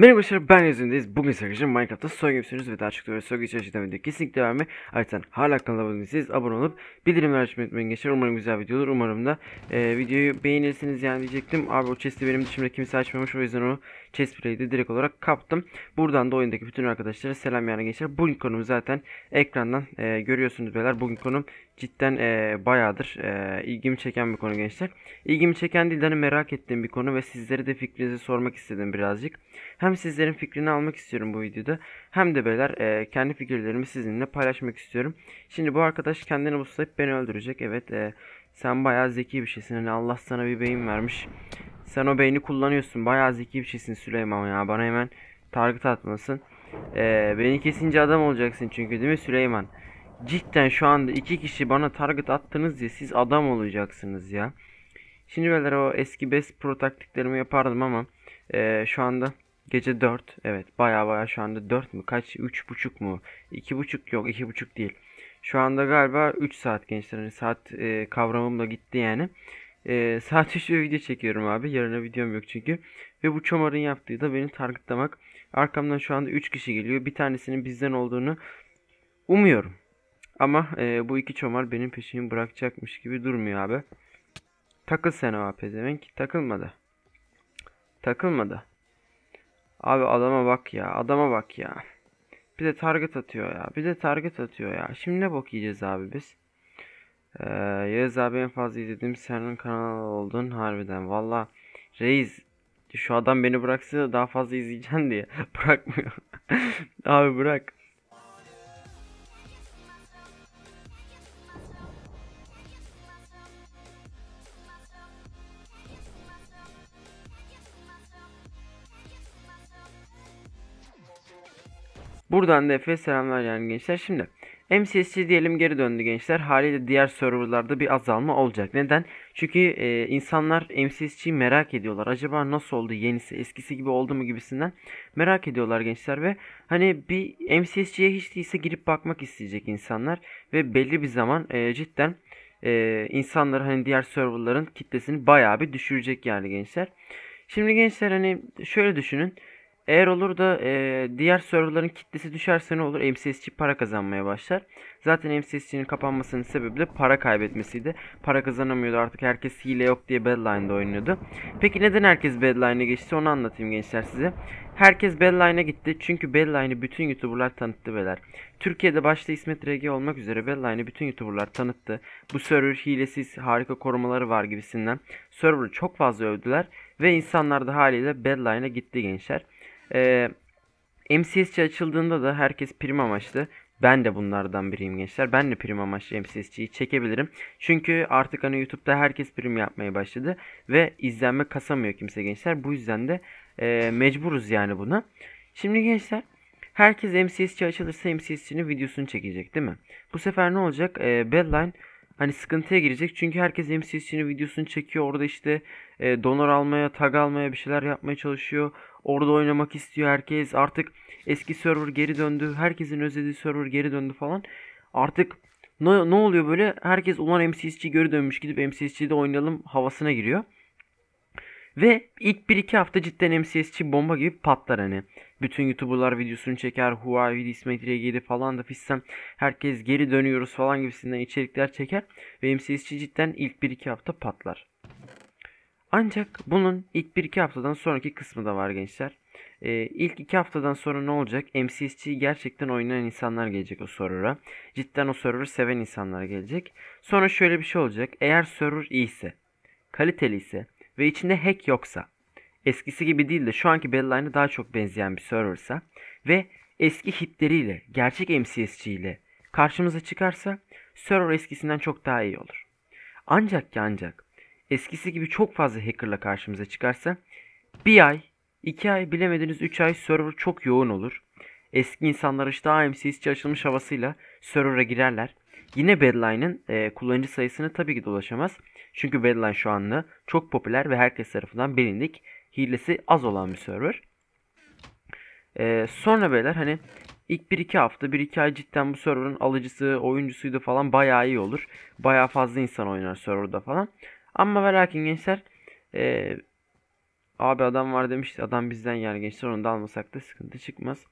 Merhaba arkadaşlar ben Yazın'dayız. Bugün arkadaşlar Minecraft'ta soru görüyorsunuz ve daha çok doğru soru geçiyor şeyden video kesinlikle verme. Ayrıca hala kanala abone değilseniz abone olup bildirimleri açmayı unutmayın gençler. Umarım güzel video olur. Umarım da e, videoyu beğenirsiniz yani diyecektim. Abi o chest'i benim dışımda kimse açmamış o yüzden o chest play'de direkt olarak kaptım. Buradan da oyundaki bütün arkadaşlara selam yani gençler. Bugün konum zaten ekrandan e, görüyorsunuz beyler. Bugün konum cidden e, bayağıdır e, ilgimi çeken bir konu gençler. İlgimi çeken değil de hani merak ettiğim bir konu ve sizlere de fikrinizi sormak istedim birazcık. Hem hem sizlerin fikrini almak istiyorum bu videoda hem de beyler e, kendi fikirlerimi sizinle paylaşmak istiyorum. Şimdi bu arkadaş kendini buslayıp beni öldürecek. Evet e, sen bayağı zeki bir şeysin. Hani Allah sana bir beyin vermiş. Sen o beyni kullanıyorsun. Bayağı zeki bir şeysin Süleyman ya. Bana hemen target atmasın. E, beni kesince adam olacaksın çünkü değil mi Süleyman? Cidden şu anda iki kişi bana target attınız diye siz adam olacaksınız ya. Şimdi beyler o eski best pro taktiklerimi yapardım ama e, şu anda Gece 4. Evet baya baya şu anda 4 mü? Kaç? 3.5 mu? 2.5 yok 2.5 değil. Şu anda galiba 3 saat gençler. Hani saat e, kavramım gitti yani. E, saat 3'te video çekiyorum abi. Yarına videom yok çünkü. Ve bu çomarın yaptığı da beni targıtlamak. Arkamdan şu anda 3 kişi geliyor. Bir tanesinin bizden olduğunu umuyorum. Ama e, bu iki çomar benim peşimi bırakacakmış gibi durmuyor abi. Takıl sen o pezevenk. Takılmadı. Takılmadı. Abi adama bak ya. Adama bak ya. Bir de target atıyor ya. Bir de target atıyor ya. Şimdi ne bok yiyeceğiz abi biz? Ee, Yağız abi en fazla izlediğim senin kanalı oldun harbiden. Valla reis şu adam beni bıraksa daha fazla izleyeceğim diye. Bırakmıyor. abi bırak. Buradan da Efe'ye selamlar yani gençler. Şimdi MCSC diyelim geri döndü gençler. Haliyle diğer serverlarda bir azalma olacak. Neden? Çünkü e, insanlar MCSC'yi merak ediyorlar. Acaba nasıl oldu yenisi eskisi gibi oldu mu gibisinden merak ediyorlar gençler ve hani bir MCSC'ye hiç değilse girip bakmak isteyecek insanlar ve belli bir zaman e, cidden e, insanlar hani diğer serverların kitlesini bayağı bir düşürecek yani gençler. Şimdi gençler hani şöyle düşünün. Eğer olur da e, diğer serverların kitlesi düşerse ne olur? MCSC para kazanmaya başlar. Zaten MCSC'nin kapanmasının sebebi de para kaybetmesiydi. Para kazanamıyordu artık herkes hile yok diye Badline'da oynuyordu. Peki neden herkes Badline'e geçti onu anlatayım gençler size. Herkes Badline'a gitti çünkü Badline'ı bütün YouTuber'lar tanıttı beler. Türkiye'de başta İsmet RG olmak üzere Badline'ı bütün YouTuber'lar tanıttı. Bu server hilesiz harika korumaları var gibisinden. Server'ı çok fazla övdüler ve insanlar da haliyle Badline'a gitti gençler. E, ee, MCSC açıldığında da herkes prim amaçlı. Ben de bunlardan biriyim gençler. Ben de prim amaçlı MCSC'yi çekebilirim. Çünkü artık hani YouTube'da herkes prim yapmaya başladı. Ve izlenme kasamıyor kimse gençler. Bu yüzden de e, mecburuz yani buna. Şimdi gençler herkes MCSC açılırsa MCSC'nin videosunu çekecek değil mi? Bu sefer ne olacak? E, Bedline hani sıkıntıya girecek. Çünkü herkes MCSC'nin videosunu çekiyor. Orada işte e, donor almaya, tag almaya bir şeyler yapmaya çalışıyor. Orada oynamak istiyor herkes. Artık eski server geri döndü. Herkesin özlediği server geri döndü falan. Artık ne, ne oluyor böyle? Herkes olan MCSG geri dönmüş gidip MCSG'de oynayalım havasına giriyor. Ve ilk 1-2 hafta cidden MCSG bomba gibi patlar hani. Bütün YouTuber'lar videosunu çeker. Huawei Dismetri'ye geri falan da fisem. Herkes geri dönüyoruz falan gibisinden içerikler çeker. Ve MCSG cidden ilk 1-2 hafta patlar. Ancak bunun ilk 1-2 haftadan sonraki kısmı da var gençler. Ee, ilk 2 haftadan sonra ne olacak? MCSC gerçekten oynayan insanlar gelecek o server'a. Cidden o server'ı seven insanlar gelecek. Sonra şöyle bir şey olacak. Eğer server iyiyse, kaliteli ise ve içinde hack yoksa, eskisi gibi değil de şu anki Belline'a daha çok benzeyen bir server'sa ve eski hitleriyle, gerçek MCSC ile karşımıza çıkarsa server eskisinden çok daha iyi olur. Ancak ki ancak eskisi gibi çok fazla hackerla karşımıza çıkarsa bir ay, iki ay bilemediniz üç ay server çok yoğun olur. Eski insanlar işte AMC'si açılmış havasıyla server'a girerler. Yine Bedline'ın e, kullanıcı sayısını tabii ki dolaşamaz. Çünkü Bedline şu anda çok popüler ve herkes tarafından bilindik. Hilesi az olan bir server. E, sonra beyler hani ilk 1-2 hafta 1-2 ay cidden bu serverın alıcısı, oyuncusuydu falan bayağı iyi olur. Bayağı fazla insan oynar serverda falan. Ama ve lakin gençler e, abi adam var demişti. Adam bizden yani gençler onu da almasak da sıkıntı çıkmaz.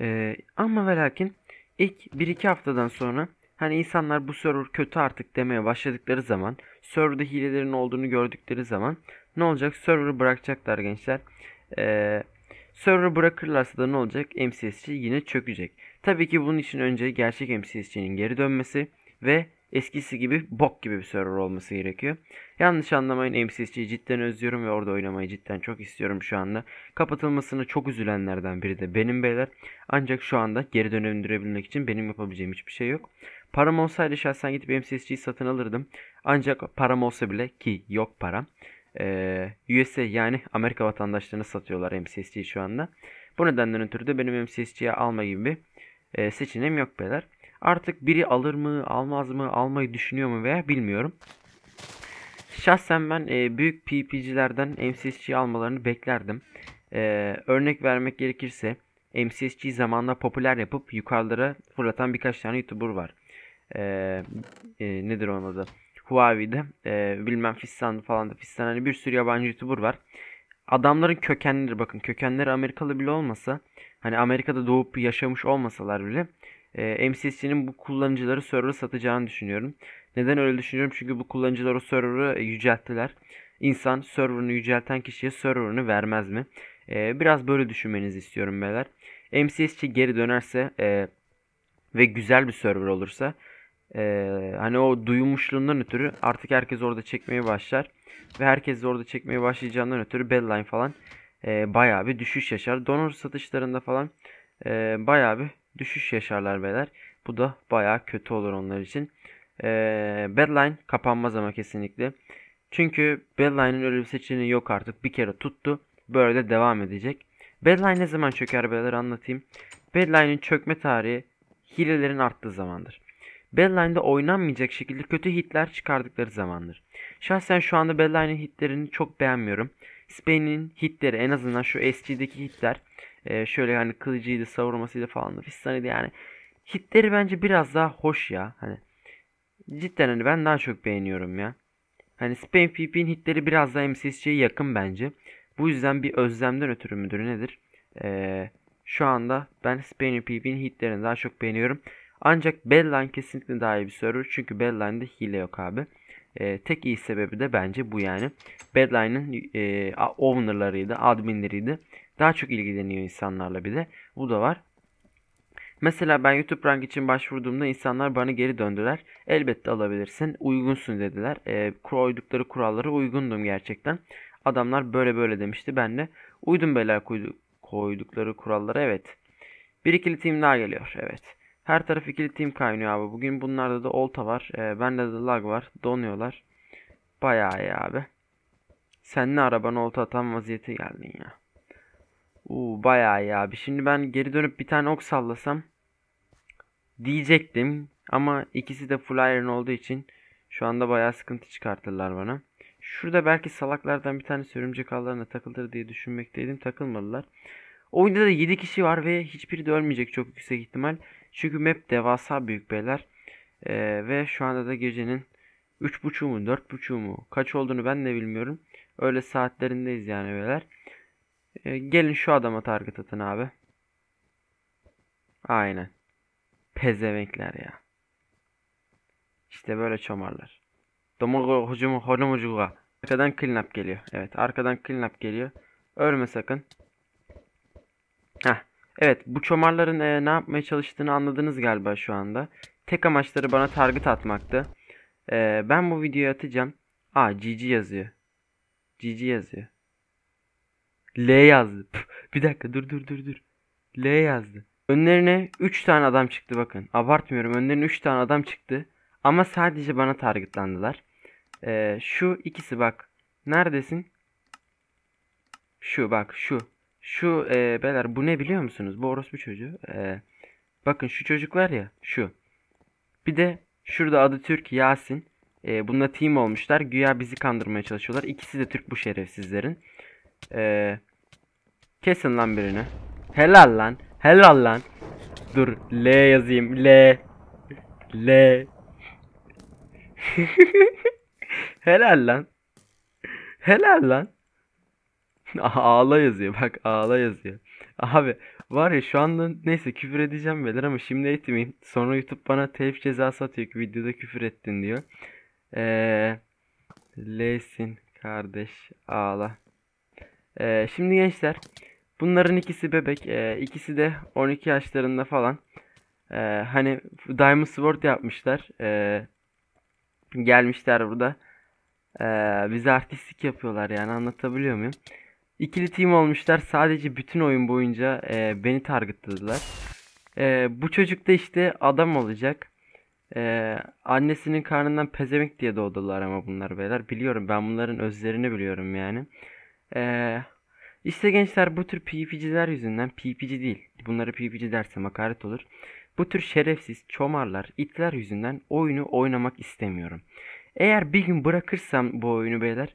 E, ama ve lakin ilk 1-2 haftadan sonra hani insanlar bu server kötü artık demeye başladıkları zaman serverda hilelerin olduğunu gördükleri zaman ne olacak? Server'ı bırakacaklar gençler. Eee Server bırakırlarsa da ne olacak? MCSC yine çökecek. Tabii ki bunun için önce gerçek MCSC'nin geri dönmesi ve eskisi gibi bok gibi bir server olması gerekiyor. Yanlış anlamayın MCSG'yi cidden özlüyorum ve orada oynamayı cidden çok istiyorum şu anda. Kapatılmasını çok üzülenlerden biri de benim beyler. Ancak şu anda geri döndürebilmek için benim yapabileceğim hiçbir şey yok. Param olsaydı şahsen gidip MCSG'yi satın alırdım. Ancak param olsa bile ki yok param. USA yani Amerika vatandaşlarını satıyorlar MCSG'yi şu anda. Bu nedenden ötürü de benim MCSG'yi alma gibi bir seçeneğim yok beyler. Artık biri alır mı, almaz mı, almayı düşünüyor mu veya bilmiyorum. Şahsen ben e, büyük PPG'lerden MCSG almalarını beklerdim. E, örnek vermek gerekirse MCSG zamanla popüler yapıp yukarılara fırlatan birkaç tane YouTuber var. E, e, nedir onun adı? Huawei'de e, bilmem Fistan falan da Fistan hani bir sürü yabancı YouTuber var. Adamların kökenleri bakın kökenleri Amerikalı bile olmasa hani Amerika'da doğup yaşamış olmasalar bile e, ee, MCS'nin bu kullanıcıları server'ı satacağını düşünüyorum. Neden öyle düşünüyorum? Çünkü bu kullanıcılar o server'ı e, yücelttiler. İnsan server'ını yücelten kişiye server'ını vermez mi? E, biraz böyle düşünmenizi istiyorum beyler. MCSC geri dönerse e, ve güzel bir server olursa e, hani o duyulmuşluğundan ötürü artık herkes orada çekmeye başlar ve herkes orada çekmeye başlayacağından ötürü Bedline falan e, bayağı bir düşüş yaşar. Donor satışlarında falan e, bayağı bir düşüş yaşarlar beyler. Bu da baya kötü olur onlar için. Ee, Bedline kapanmaz ama kesinlikle. Çünkü Bedline'ın öyle bir seçeneği yok artık. Bir kere tuttu. Böyle de devam edecek. Bedline ne zaman çöker beyler anlatayım. Bedline'ın çökme tarihi hilelerin arttığı zamandır. Bedline'da oynanmayacak şekilde kötü hitler çıkardıkları zamandır. Şahsen şu anda Bedline'ın hitlerini çok beğenmiyorum. Spain'in hitleri en azından şu eskideki hitler e, şöyle hani kılıcıydı savurmasıydı falan da fistanıydı yani. Hitleri bence biraz daha hoş ya. Hani cidden hani ben daha çok beğeniyorum ya. Hani Spain PP'nin hitleri biraz daha MCSC'ye yakın bence. Bu yüzden bir özlemden ötürü müdür nedir? Ee, şu anda ben Spain PP'nin hitlerini daha çok beğeniyorum. Ancak Belline kesinlikle daha iyi bir server. Çünkü Belline'de hile yok abi. Ee, tek iyi sebebi de bence bu yani. Bedline'ın e, owner'larıydı, admin'leriydi. Daha çok ilgileniyor insanlarla bir de. Bu da var. Mesela ben YouTube rank için başvurduğumda insanlar bana geri döndüler. Elbette alabilirsin. Uygunsun dediler. E, ee, koydukları kurallara uygundum gerçekten. Adamlar böyle böyle demişti. Ben de uydum beyler koydu koydukları kurallara evet. Bir ikili team daha geliyor. Evet. Her taraf ikili team kaynıyor abi. Bugün bunlarda da olta var. E, bende de lag var. Donuyorlar. Bayağı iyi abi. Sen ne arabanı olta atan vaziyete geldin ya. Uuu bayağı iyi abi. Şimdi ben geri dönüp bir tane ok sallasam diyecektim. Ama ikisi de full iron olduğu için şu anda bayağı sıkıntı çıkartırlar bana. Şurada belki salaklardan bir tane sörümcek ağlarına takılır diye düşünmekteydim. Takılmadılar. Oyunda da 7 kişi var ve hiçbiri de ölmeyecek çok yüksek ihtimal. Çünkü map devasa büyük beyler. Ee, ve şu anda da gecenin 3.30 mu 4.30 mu kaç olduğunu ben de bilmiyorum. Öyle saatlerindeyiz yani beyler. E, gelin şu adama target atın abi. Aynen. Pezevenkler ya. İşte böyle çomarlar. Domago hucumu horumucuga. Arkadan clean geliyor. Evet arkadan clean geliyor. Ölme sakın. Heh. Evet bu çomarların e, ne yapmaya çalıştığını anladınız galiba şu anda. Tek amaçları bana target atmaktı. E, ben bu videoyu atacağım. Aa GG yazıyor. GG yazıyor. L yazdı. bir dakika dur dur dur dur. L yazdı. Önlerine 3 tane adam çıktı bakın. Abartmıyorum önlerine 3 tane adam çıktı. Ama sadece bana targetlandılar. Ee, şu ikisi bak. Neredesin? Şu bak şu. Şu e, beyler bu ne biliyor musunuz? Bu orospu çocuğu. E, bakın şu çocuklar ya şu. Bir de şurada adı Türk Yasin. E, bununla team olmuşlar. Güya bizi kandırmaya çalışıyorlar. İkisi de Türk bu şerefsizlerin. Ee, kesin lan birini. Helal lan. Helal lan. Dur L yazayım. L. L. Helal lan. Helal lan. ağla yazıyor bak ağla yazıyor. Abi var ya şu anda neyse küfür edeceğim beyler ama şimdi etmeyeyim. Sonra YouTube bana telif cezası atıyor ki videoda küfür ettin diyor. Eee Leysin kardeş ağla. Ee, şimdi gençler bunların ikisi bebek. Ee, ikisi de 12 yaşlarında falan. Ee, hani Diamond Sword yapmışlar. Ee, gelmişler burada. Ee, bize artistlik yapıyorlar yani anlatabiliyor muyum? İkili team olmuşlar. Sadece bütün oyun boyunca e, beni targetladılar. E, ee, bu çocuk da işte adam olacak. E, annesinin karnından pezemek diye doğdular ama bunlar beyler. Biliyorum ben bunların özlerini biliyorum yani. Ee, işte gençler bu tür PPc'ler yüzünden PPc değil. bunları PPc dersem makaret olur. Bu tür şerefsiz çomarlar, itler yüzünden oyunu oynamak istemiyorum. Eğer bir gün bırakırsam bu oyunu beyler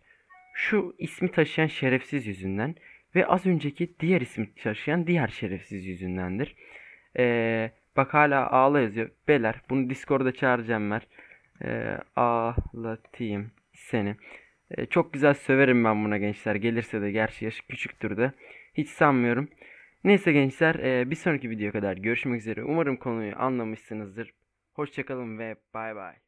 şu ismi taşıyan şerefsiz yüzünden ve az önceki diğer ismi taşıyan diğer şerefsiz yüzündendir. Ee, bak hala ağla yazıyor. beyler. bunu Discord'a çağıracağım ben. Ee, ağlatayım seni. E, çok güzel söverim ben buna gençler. Gelirse de gerçi yaş küçüktür de. Hiç sanmıyorum. Neyse gençler e, bir sonraki video kadar görüşmek üzere. Umarım konuyu anlamışsınızdır. Hoşçakalın ve bay bay.